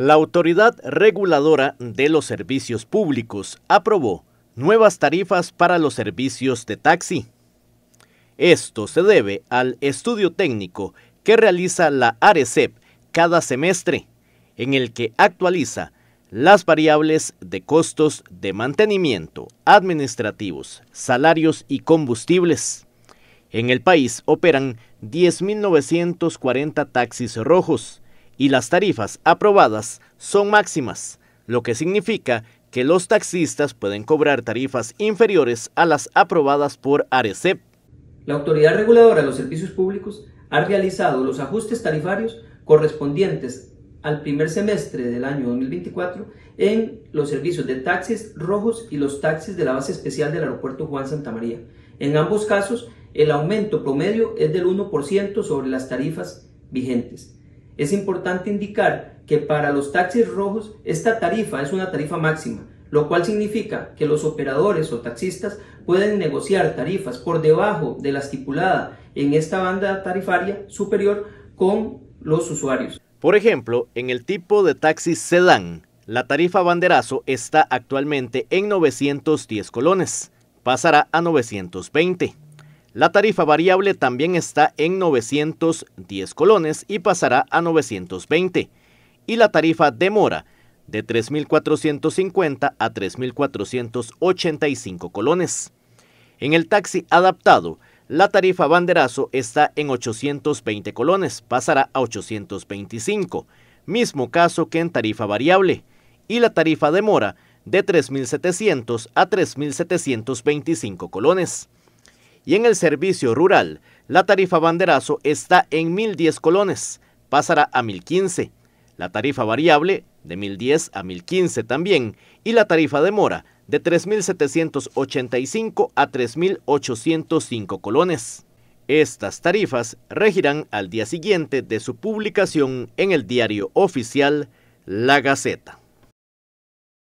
La Autoridad Reguladora de los Servicios Públicos aprobó nuevas tarifas para los servicios de taxi. Esto se debe al estudio técnico que realiza la ARECEP cada semestre, en el que actualiza las variables de costos de mantenimiento, administrativos, salarios y combustibles. En el país operan 10.940 taxis rojos, y las tarifas aprobadas son máximas, lo que significa que los taxistas pueden cobrar tarifas inferiores a las aprobadas por ARECEP. La Autoridad Reguladora de los Servicios Públicos ha realizado los ajustes tarifarios correspondientes al primer semestre del año 2024 en los servicios de taxis rojos y los taxis de la base especial del aeropuerto Juan Santa María. En ambos casos, el aumento promedio es del 1% sobre las tarifas vigentes. Es importante indicar que para los taxis rojos esta tarifa es una tarifa máxima, lo cual significa que los operadores o taxistas pueden negociar tarifas por debajo de la estipulada en esta banda tarifaria superior con los usuarios. Por ejemplo, en el tipo de taxi sedán, la tarifa banderazo está actualmente en 910 colones, pasará a 920. La tarifa variable también está en 910 colones y pasará a 920. Y la tarifa de mora de 3.450 a 3.485 colones. En el taxi adaptado, la tarifa banderazo está en 820 colones, pasará a 825, mismo caso que en tarifa variable, y la tarifa demora de 3.700 a 3.725 colones y en el servicio rural, la tarifa banderazo está en 1.010 colones, pasará a 1.015. La tarifa variable de 1.010 a 1.015 también y la tarifa de mora de 3.785 a 3.805 colones. Estas tarifas regirán al día siguiente de su publicación en el diario oficial La Gaceta.